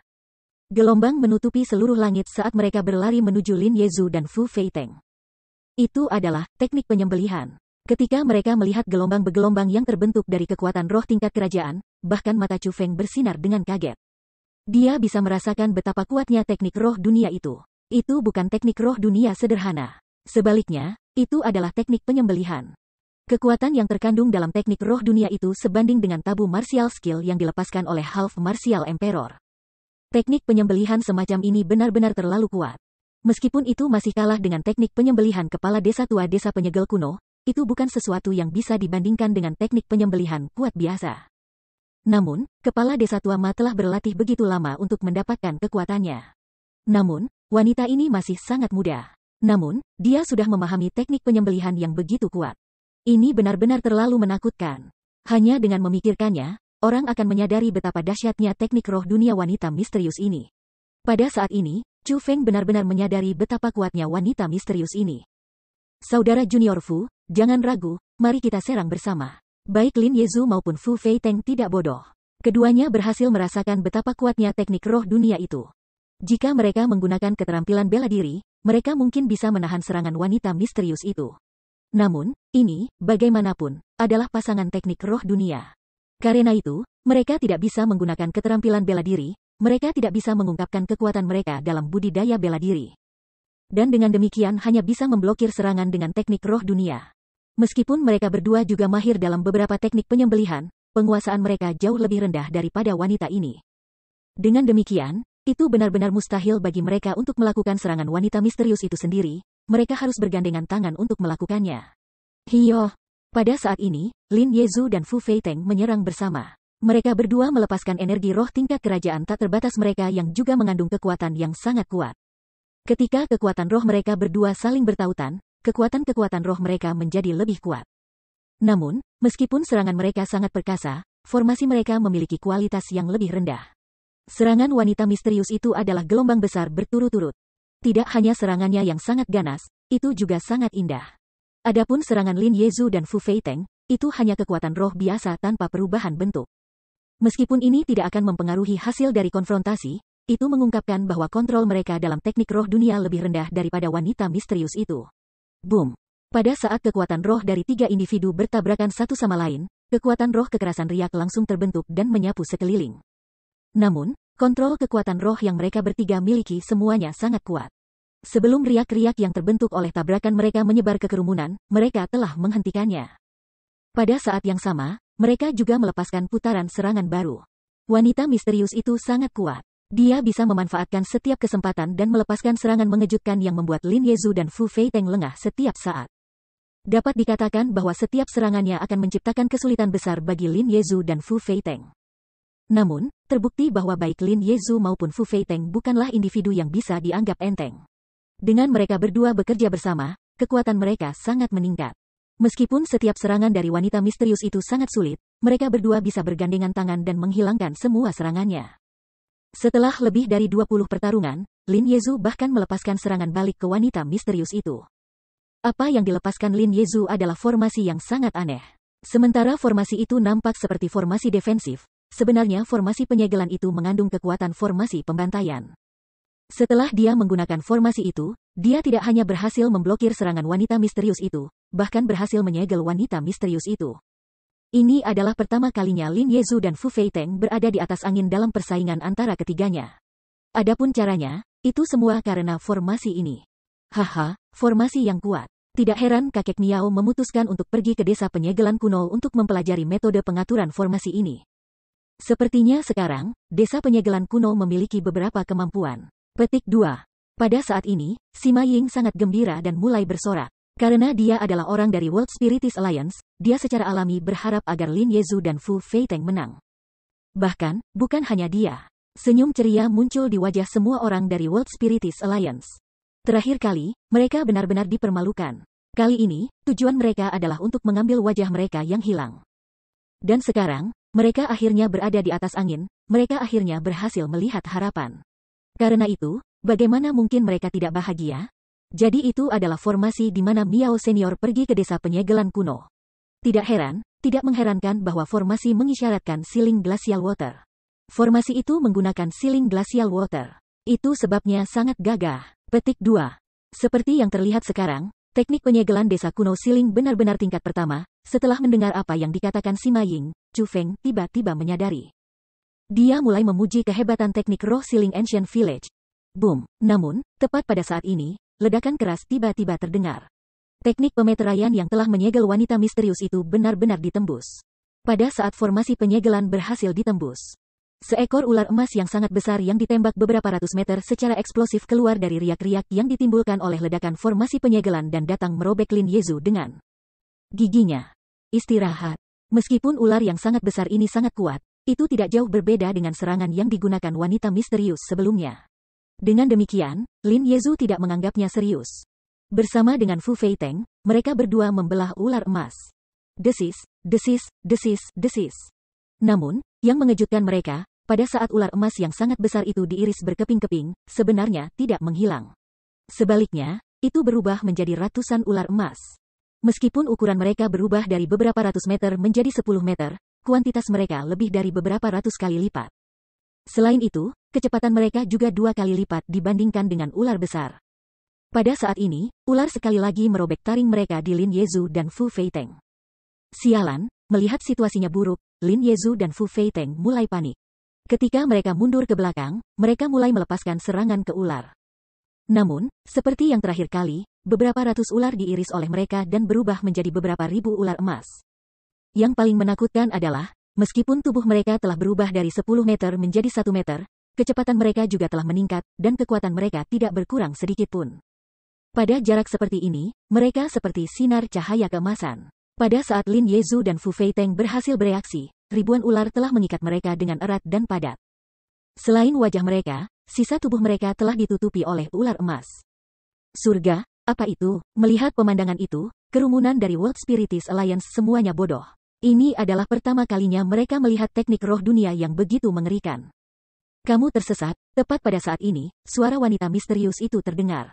Gelombang menutupi seluruh langit saat mereka berlari menuju Lin Yezu dan Fu Feiteng. Itu adalah teknik penyembelihan. Ketika mereka melihat gelombang gelombang yang terbentuk dari kekuatan roh tingkat kerajaan, bahkan mata Chu Feng bersinar dengan kaget. Dia bisa merasakan betapa kuatnya teknik roh dunia itu. Itu bukan teknik roh dunia sederhana. Sebaliknya, itu adalah teknik penyembelihan. Kekuatan yang terkandung dalam teknik roh dunia itu sebanding dengan tabu martial skill yang dilepaskan oleh Half Martial Emperor. Teknik penyembelihan semacam ini benar-benar terlalu kuat. Meskipun itu masih kalah dengan teknik penyembelihan kepala desa tua desa penyegel kuno, itu bukan sesuatu yang bisa dibandingkan dengan teknik penyembelihan kuat biasa. Namun, kepala desa Tuama telah berlatih begitu lama untuk mendapatkan kekuatannya. Namun, wanita ini masih sangat muda. Namun, dia sudah memahami teknik penyembelihan yang begitu kuat. Ini benar-benar terlalu menakutkan. Hanya dengan memikirkannya, orang akan menyadari betapa dahsyatnya teknik roh dunia wanita misterius ini. Pada saat ini, Chu Feng benar-benar menyadari betapa kuatnya wanita misterius ini. Saudara Junior Fu, Jangan ragu, mari kita serang bersama. Baik Lin Yezu maupun Fu Fei Teng tidak bodoh. Keduanya berhasil merasakan betapa kuatnya teknik roh dunia itu. Jika mereka menggunakan keterampilan bela diri, mereka mungkin bisa menahan serangan wanita misterius itu. Namun, ini, bagaimanapun, adalah pasangan teknik roh dunia. Karena itu, mereka tidak bisa menggunakan keterampilan bela diri, mereka tidak bisa mengungkapkan kekuatan mereka dalam budidaya bela diri. Dan dengan demikian hanya bisa memblokir serangan dengan teknik roh dunia. Meskipun mereka berdua juga mahir dalam beberapa teknik penyembelihan, penguasaan mereka jauh lebih rendah daripada wanita ini. Dengan demikian, itu benar-benar mustahil bagi mereka untuk melakukan serangan wanita misterius itu sendiri, mereka harus bergandengan tangan untuk melakukannya. Hiyo, pada saat ini, Lin Yezu dan Fu Fei Feiteng menyerang bersama. Mereka berdua melepaskan energi roh tingkat kerajaan tak terbatas mereka yang juga mengandung kekuatan yang sangat kuat. Ketika kekuatan roh mereka berdua saling bertautan, kekuatan-kekuatan roh mereka menjadi lebih kuat. Namun, meskipun serangan mereka sangat perkasa, formasi mereka memiliki kualitas yang lebih rendah. Serangan wanita misterius itu adalah gelombang besar berturut-turut. Tidak hanya serangannya yang sangat ganas, itu juga sangat indah. Adapun serangan Lin Yezu dan Fu Feiteng, itu hanya kekuatan roh biasa tanpa perubahan bentuk. Meskipun ini tidak akan mempengaruhi hasil dari konfrontasi, itu mengungkapkan bahwa kontrol mereka dalam teknik roh dunia lebih rendah daripada wanita misterius itu. Boom. Pada saat kekuatan roh dari tiga individu bertabrakan satu sama lain, kekuatan roh kekerasan riak langsung terbentuk dan menyapu sekeliling. Namun, kontrol kekuatan roh yang mereka bertiga miliki semuanya sangat kuat. Sebelum riak-riak yang terbentuk oleh tabrakan mereka menyebar ke kerumunan, mereka telah menghentikannya. Pada saat yang sama, mereka juga melepaskan putaran serangan baru. Wanita misterius itu sangat kuat. Dia bisa memanfaatkan setiap kesempatan dan melepaskan serangan mengejutkan yang membuat Lin Yezu dan Fu Fei Feiteng lengah setiap saat. Dapat dikatakan bahwa setiap serangannya akan menciptakan kesulitan besar bagi Lin Yezu dan Fu Fei Feiteng. Namun, terbukti bahwa baik Lin Yezu maupun Fu Fei Feiteng bukanlah individu yang bisa dianggap enteng. Dengan mereka berdua bekerja bersama, kekuatan mereka sangat meningkat. Meskipun setiap serangan dari wanita misterius itu sangat sulit, mereka berdua bisa bergandengan tangan dan menghilangkan semua serangannya. Setelah lebih dari 20 pertarungan, Lin Yezu bahkan melepaskan serangan balik ke wanita misterius itu. Apa yang dilepaskan Lin Yezu adalah formasi yang sangat aneh. Sementara formasi itu nampak seperti formasi defensif, sebenarnya formasi penyegelan itu mengandung kekuatan formasi pembantaian. Setelah dia menggunakan formasi itu, dia tidak hanya berhasil memblokir serangan wanita misterius itu, bahkan berhasil menyegel wanita misterius itu. Ini adalah pertama kalinya Lin Yezu dan Fu Feiteng berada di atas angin dalam persaingan antara ketiganya. Adapun caranya, itu semua karena formasi ini. Haha, formasi yang kuat. Tidak heran kakek Miao memutuskan untuk pergi ke desa penyegelan kuno untuk mempelajari metode pengaturan formasi ini. Sepertinya sekarang, desa penyegelan kuno memiliki beberapa kemampuan. Petik 2. Pada saat ini, Sima Ying sangat gembira dan mulai bersorak. Karena dia adalah orang dari World Spiritist Alliance, dia secara alami berharap agar Lin Yezu dan Fu Feiteng menang. Bahkan, bukan hanya dia. Senyum ceria muncul di wajah semua orang dari World Spiritist Alliance. Terakhir kali, mereka benar-benar dipermalukan. Kali ini, tujuan mereka adalah untuk mengambil wajah mereka yang hilang. Dan sekarang, mereka akhirnya berada di atas angin, mereka akhirnya berhasil melihat harapan. Karena itu, bagaimana mungkin mereka tidak bahagia? Jadi itu adalah formasi di mana Miao senior pergi ke desa penyegelan kuno. Tidak heran, tidak mengherankan bahwa formasi mengisyaratkan siling glacial water. Formasi itu menggunakan siling glacial water. Itu sebabnya sangat gagah. Petik 2. Seperti yang terlihat sekarang, teknik penyegelan desa kuno siling benar-benar tingkat pertama, setelah mendengar apa yang dikatakan Sima Ying, Chu Feng tiba-tiba menyadari. Dia mulai memuji kehebatan teknik roh siling ancient village. Boom. Namun, tepat pada saat ini, ledakan keras tiba-tiba terdengar. Teknik pemeteraian yang telah menyegel wanita misterius itu benar-benar ditembus. Pada saat formasi penyegelan berhasil ditembus, seekor ular emas yang sangat besar yang ditembak beberapa ratus meter secara eksplosif keluar dari riak-riak yang ditimbulkan oleh ledakan formasi penyegelan dan datang merobek Lin Yezu dengan giginya. Istirahat. Meskipun ular yang sangat besar ini sangat kuat, itu tidak jauh berbeda dengan serangan yang digunakan wanita misterius sebelumnya. Dengan demikian, Lin Yezu tidak menganggapnya serius. Bersama dengan Fu Feiteng, mereka berdua membelah ular emas. Desis, desis, desis, desis. Namun, yang mengejutkan mereka, pada saat ular emas yang sangat besar itu diiris berkeping-keping, sebenarnya tidak menghilang. Sebaliknya, itu berubah menjadi ratusan ular emas. Meskipun ukuran mereka berubah dari beberapa ratus meter menjadi sepuluh meter, kuantitas mereka lebih dari beberapa ratus kali lipat. Selain itu, kecepatan mereka juga dua kali lipat dibandingkan dengan ular besar. Pada saat ini, ular sekali lagi merobek taring mereka di Lin Yezu dan Fu Feiteng. Sialan, melihat situasinya buruk, Lin Yezu dan Fu Feiteng mulai panik. Ketika mereka mundur ke belakang, mereka mulai melepaskan serangan ke ular. Namun, seperti yang terakhir kali, beberapa ratus ular diiris oleh mereka dan berubah menjadi beberapa ribu ular emas. Yang paling menakutkan adalah, meskipun tubuh mereka telah berubah dari 10 meter menjadi 1 meter, Kecepatan mereka juga telah meningkat, dan kekuatan mereka tidak berkurang sedikit pun. Pada jarak seperti ini, mereka seperti sinar cahaya keemasan. Pada saat Lin Yezu dan Fu Feiteng berhasil bereaksi, ribuan ular telah mengikat mereka dengan erat dan padat. Selain wajah mereka, sisa tubuh mereka telah ditutupi oleh ular emas. Surga, apa itu? Melihat pemandangan itu, kerumunan dari World Spiritis Alliance semuanya bodoh. Ini adalah pertama kalinya mereka melihat teknik roh dunia yang begitu mengerikan. Kamu tersesat, tepat pada saat ini, suara wanita misterius itu terdengar.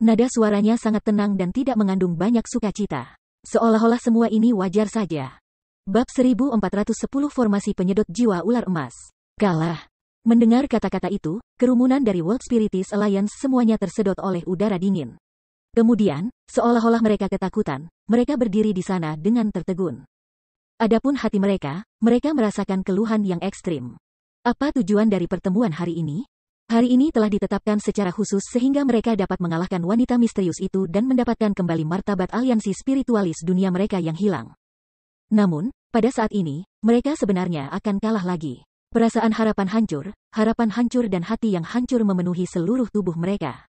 Nada suaranya sangat tenang dan tidak mengandung banyak sukacita. Seolah-olah semua ini wajar saja. Bab 1410 Formasi Penyedot Jiwa Ular Emas. Kalah. Mendengar kata-kata itu, kerumunan dari World Spiritis Alliance semuanya tersedot oleh udara dingin. Kemudian, seolah-olah mereka ketakutan, mereka berdiri di sana dengan tertegun. Adapun hati mereka, mereka merasakan keluhan yang ekstrim. Apa tujuan dari pertemuan hari ini? Hari ini telah ditetapkan secara khusus sehingga mereka dapat mengalahkan wanita misterius itu dan mendapatkan kembali martabat aliansi spiritualis dunia mereka yang hilang. Namun, pada saat ini, mereka sebenarnya akan kalah lagi. Perasaan harapan hancur, harapan hancur dan hati yang hancur memenuhi seluruh tubuh mereka.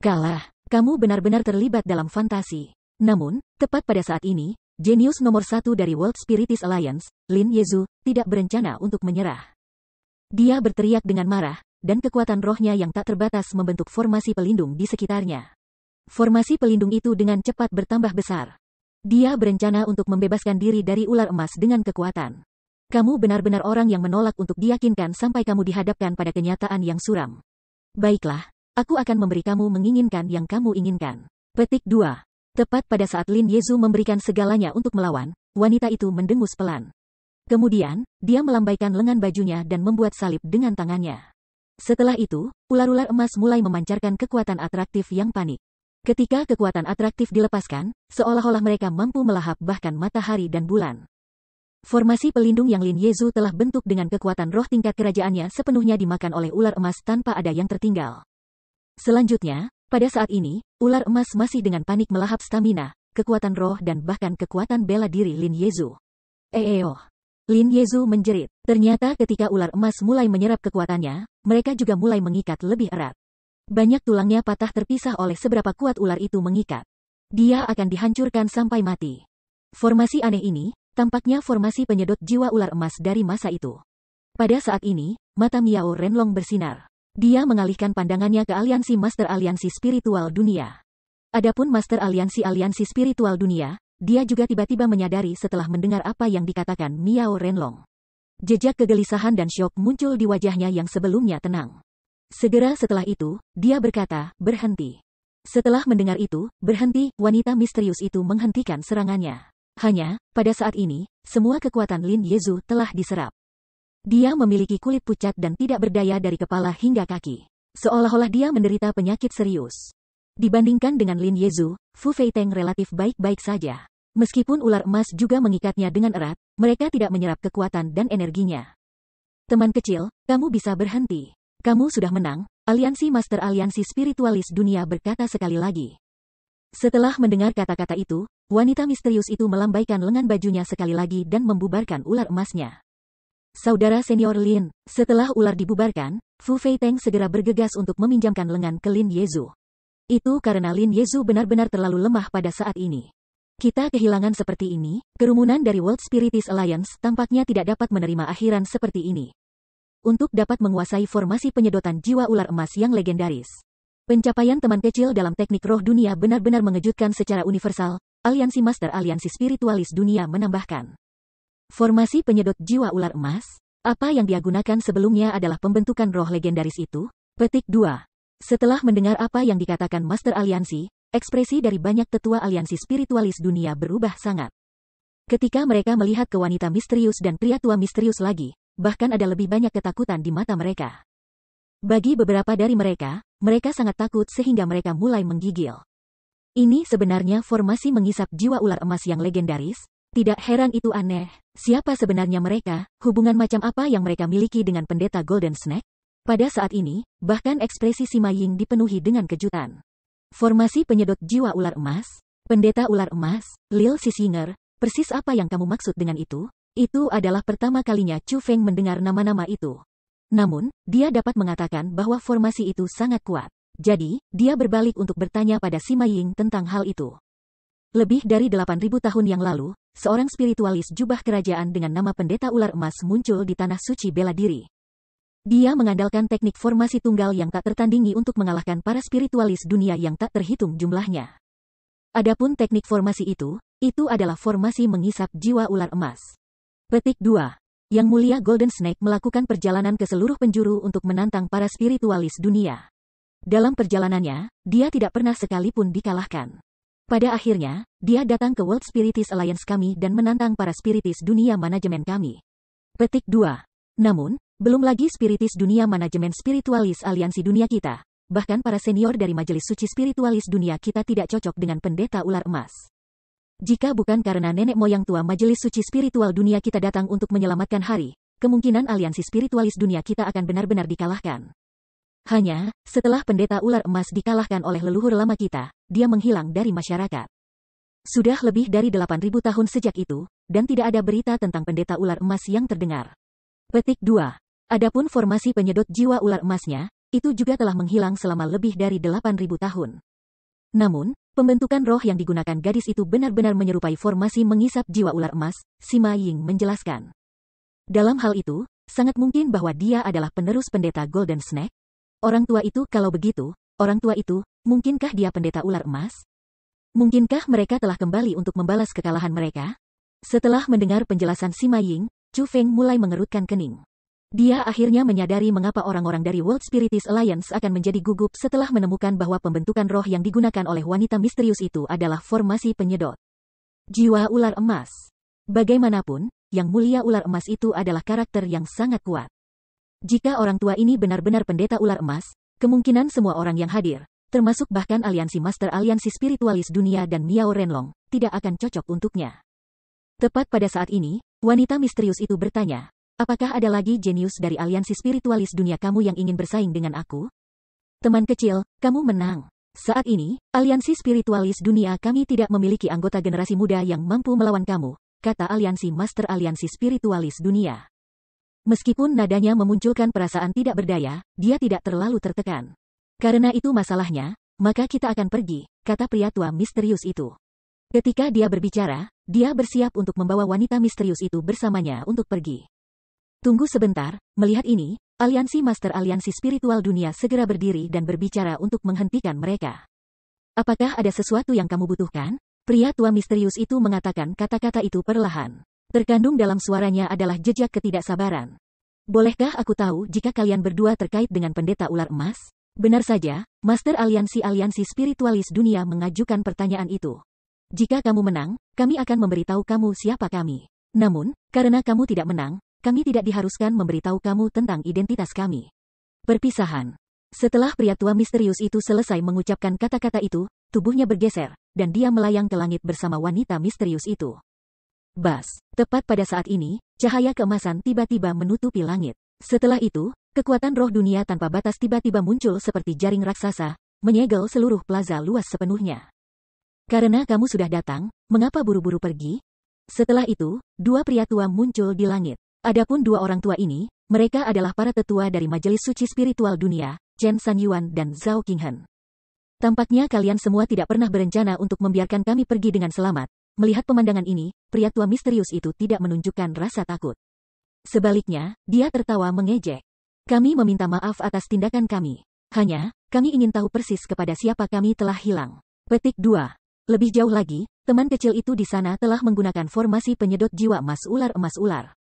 Kalah, kamu benar-benar terlibat dalam fantasi. Namun, tepat pada saat ini, jenius nomor satu dari World Spiritis Alliance, Lin Yezu, tidak berencana untuk menyerah. Dia berteriak dengan marah, dan kekuatan rohnya yang tak terbatas membentuk formasi pelindung di sekitarnya. Formasi pelindung itu dengan cepat bertambah besar. Dia berencana untuk membebaskan diri dari ular emas dengan kekuatan. Kamu benar-benar orang yang menolak untuk diyakinkan sampai kamu dihadapkan pada kenyataan yang suram. Baiklah, aku akan memberi kamu menginginkan yang kamu inginkan. Petik 2. Tepat pada saat Lin Yezu memberikan segalanya untuk melawan, wanita itu mendengus pelan. Kemudian, dia melambaikan lengan bajunya dan membuat salib dengan tangannya. Setelah itu, ular-ular emas mulai memancarkan kekuatan atraktif yang panik. Ketika kekuatan atraktif dilepaskan, seolah-olah mereka mampu melahap bahkan matahari dan bulan. Formasi pelindung yang Lin Yezu telah bentuk dengan kekuatan roh tingkat kerajaannya sepenuhnya dimakan oleh ular emas tanpa ada yang tertinggal. Selanjutnya, pada saat ini, ular emas masih dengan panik melahap stamina, kekuatan roh dan bahkan kekuatan bela diri Lin Yezu. Eeoh. Lin Yezu menjerit. Ternyata ketika ular emas mulai menyerap kekuatannya, mereka juga mulai mengikat lebih erat. Banyak tulangnya patah terpisah oleh seberapa kuat ular itu mengikat. Dia akan dihancurkan sampai mati. Formasi aneh ini, tampaknya formasi penyedot jiwa ular emas dari masa itu. Pada saat ini, mata Miao Renlong bersinar. Dia mengalihkan pandangannya ke aliansi Master Aliansi Spiritual Dunia. Adapun Master Aliansi Aliansi Spiritual Dunia, dia juga tiba-tiba menyadari setelah mendengar apa yang dikatakan Miao Renlong. Jejak kegelisahan dan syok muncul di wajahnya yang sebelumnya tenang. Segera setelah itu, dia berkata, berhenti. Setelah mendengar itu, berhenti, wanita misterius itu menghentikan serangannya. Hanya, pada saat ini, semua kekuatan Lin Yezu telah diserap. Dia memiliki kulit pucat dan tidak berdaya dari kepala hingga kaki. Seolah-olah dia menderita penyakit serius. Dibandingkan dengan Lin Yezu, Fu Feiteng relatif baik-baik saja. Meskipun ular emas juga mengikatnya dengan erat, mereka tidak menyerap kekuatan dan energinya. Teman kecil, kamu bisa berhenti. Kamu sudah menang, aliansi master aliansi spiritualis dunia berkata sekali lagi. Setelah mendengar kata-kata itu, wanita misterius itu melambaikan lengan bajunya sekali lagi dan membubarkan ular emasnya. Saudara senior Lin, setelah ular dibubarkan, Fu Feiteng segera bergegas untuk meminjamkan lengan ke Lin Yezu. Itu karena Lin Yezu benar-benar terlalu lemah pada saat ini. Kita kehilangan seperti ini, kerumunan dari World Spiritis Alliance tampaknya tidak dapat menerima akhiran seperti ini. Untuk dapat menguasai formasi penyedotan jiwa ular emas yang legendaris. Pencapaian teman kecil dalam teknik roh dunia benar-benar mengejutkan secara universal, Aliansi Master Aliansi Spiritualis Dunia menambahkan. Formasi penyedot jiwa ular emas, apa yang dia gunakan sebelumnya adalah pembentukan roh legendaris itu, petik 2. Setelah mendengar apa yang dikatakan Master Aliansi, ekspresi dari banyak tetua aliansi spiritualis dunia berubah sangat. Ketika mereka melihat ke wanita misterius dan pria tua misterius lagi, bahkan ada lebih banyak ketakutan di mata mereka. Bagi beberapa dari mereka, mereka sangat takut sehingga mereka mulai menggigil. Ini sebenarnya formasi mengisap jiwa ular emas yang legendaris, tidak heran itu aneh. Siapa sebenarnya mereka? Hubungan macam apa yang mereka miliki dengan pendeta Golden Snake? Pada saat ini, bahkan ekspresi Sima Ying dipenuhi dengan kejutan. Formasi penyedot jiwa ular emas, pendeta ular emas, Lil Sisinger, persis apa yang kamu maksud dengan itu? Itu adalah pertama kalinya Chu Feng mendengar nama-nama itu. Namun, dia dapat mengatakan bahwa formasi itu sangat kuat. Jadi, dia berbalik untuk bertanya pada Sima Ying tentang hal itu. Lebih dari 8.000 tahun yang lalu, seorang spiritualis jubah kerajaan dengan nama pendeta ular emas muncul di tanah suci bela diri. Dia mengandalkan teknik formasi tunggal yang tak tertandingi untuk mengalahkan para spiritualis dunia yang tak terhitung jumlahnya. Adapun teknik formasi itu, itu adalah formasi mengisap jiwa ular emas. Petik 2. Yang mulia Golden Snake melakukan perjalanan ke seluruh penjuru untuk menantang para spiritualis dunia. Dalam perjalanannya, dia tidak pernah sekalipun dikalahkan. Pada akhirnya, dia datang ke World Spiritis Alliance kami dan menantang para spiritis dunia manajemen kami. Petik 2. Namun, belum lagi spiritis dunia manajemen spiritualis aliansi dunia kita. Bahkan para senior dari majelis suci spiritualis dunia kita tidak cocok dengan pendeta ular emas. Jika bukan karena nenek moyang tua majelis suci spiritual dunia kita datang untuk menyelamatkan hari, kemungkinan aliansi spiritualis dunia kita akan benar-benar dikalahkan. Hanya, setelah pendeta ular emas dikalahkan oleh leluhur lama kita, dia menghilang dari masyarakat. Sudah lebih dari 8.000 tahun sejak itu, dan tidak ada berita tentang pendeta ular emas yang terdengar. Petik 2. Adapun formasi penyedot jiwa ular emasnya, itu juga telah menghilang selama lebih dari 8.000 tahun. Namun, pembentukan roh yang digunakan gadis itu benar-benar menyerupai formasi mengisap jiwa ular emas, Sima Ying menjelaskan. Dalam hal itu, sangat mungkin bahwa dia adalah penerus pendeta Golden Snake. Orang tua itu kalau begitu, orang tua itu, mungkinkah dia pendeta ular emas? Mungkinkah mereka telah kembali untuk membalas kekalahan mereka? Setelah mendengar penjelasan Sima Ying, Chu Feng mulai mengerutkan kening. Dia akhirnya menyadari mengapa orang-orang dari World Spiritist Alliance akan menjadi gugup setelah menemukan bahwa pembentukan roh yang digunakan oleh wanita misterius itu adalah formasi penyedot. Jiwa ular emas. Bagaimanapun, yang mulia ular emas itu adalah karakter yang sangat kuat. Jika orang tua ini benar-benar pendeta ular emas, kemungkinan semua orang yang hadir, termasuk bahkan aliansi master aliansi spiritualis dunia dan Miao Renlong, tidak akan cocok untuknya. Tepat pada saat ini, wanita misterius itu bertanya, Apakah ada lagi jenius dari aliansi spiritualis dunia kamu yang ingin bersaing dengan aku? Teman kecil, kamu menang. Saat ini, aliansi spiritualis dunia kami tidak memiliki anggota generasi muda yang mampu melawan kamu, kata aliansi master aliansi spiritualis dunia. Meskipun nadanya memunculkan perasaan tidak berdaya, dia tidak terlalu tertekan. Karena itu masalahnya, maka kita akan pergi, kata pria tua misterius itu. Ketika dia berbicara, dia bersiap untuk membawa wanita misterius itu bersamanya untuk pergi. Tunggu sebentar, melihat ini, aliansi master aliansi spiritual dunia segera berdiri dan berbicara untuk menghentikan mereka. Apakah ada sesuatu yang kamu butuhkan? Pria tua misterius itu mengatakan kata-kata itu perlahan. Terkandung dalam suaranya adalah jejak ketidaksabaran. Bolehkah aku tahu jika kalian berdua terkait dengan pendeta ular emas? Benar saja, Master Aliansi-Aliansi Spiritualis Dunia mengajukan pertanyaan itu. Jika kamu menang, kami akan memberitahu kamu siapa kami. Namun, karena kamu tidak menang, kami tidak diharuskan memberitahu kamu tentang identitas kami. Perpisahan. Setelah pria tua misterius itu selesai mengucapkan kata-kata itu, tubuhnya bergeser, dan dia melayang ke langit bersama wanita misterius itu. Bas, tepat pada saat ini, cahaya keemasan tiba-tiba menutupi langit. Setelah itu, kekuatan roh dunia tanpa batas tiba-tiba muncul seperti jaring raksasa, menyegel seluruh plaza luas sepenuhnya. Karena kamu sudah datang, mengapa buru-buru pergi? Setelah itu, dua pria tua muncul di langit. Adapun dua orang tua ini, mereka adalah para tetua dari Majelis Suci Spiritual Dunia, Chen San Yuan dan Zhao Qinghen. Tampaknya kalian semua tidak pernah berencana untuk membiarkan kami pergi dengan selamat. Melihat pemandangan ini, pria tua misterius itu tidak menunjukkan rasa takut. Sebaliknya, dia tertawa mengejek. Kami meminta maaf atas tindakan kami. Hanya, kami ingin tahu persis kepada siapa kami telah hilang. Petik 2. Lebih jauh lagi, teman kecil itu di sana telah menggunakan formasi penyedot jiwa emas ular emas ular.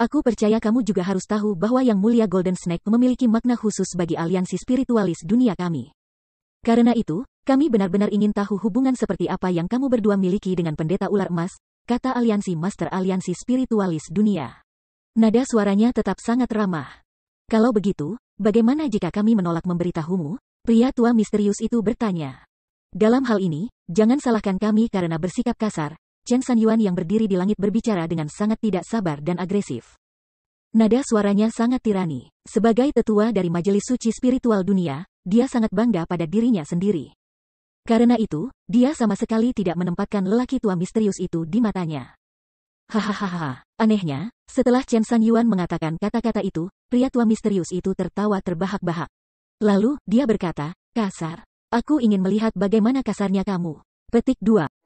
Aku percaya kamu juga harus tahu bahwa Yang Mulia Golden Snake memiliki makna khusus bagi aliansi spiritualis dunia kami. Karena itu, kami benar-benar ingin tahu hubungan seperti apa yang kamu berdua miliki dengan pendeta ular emas, kata aliansi master aliansi spiritualis dunia. Nada suaranya tetap sangat ramah. Kalau begitu, bagaimana jika kami menolak memberitahumu? Pria tua misterius itu bertanya. Dalam hal ini, jangan salahkan kami karena bersikap kasar, Cheng San Yuan yang berdiri di langit berbicara dengan sangat tidak sabar dan agresif. Nada suaranya sangat tirani. Sebagai tetua dari majelis suci spiritual dunia, dia sangat bangga pada dirinya sendiri. Karena itu, dia sama sekali tidak menempatkan lelaki tua misterius itu di matanya. Hahaha, anehnya, setelah Chen San Yuan mengatakan kata-kata itu, pria tua misterius itu tertawa terbahak-bahak. Lalu, dia berkata, kasar. Aku ingin melihat bagaimana kasarnya kamu. Petik 2.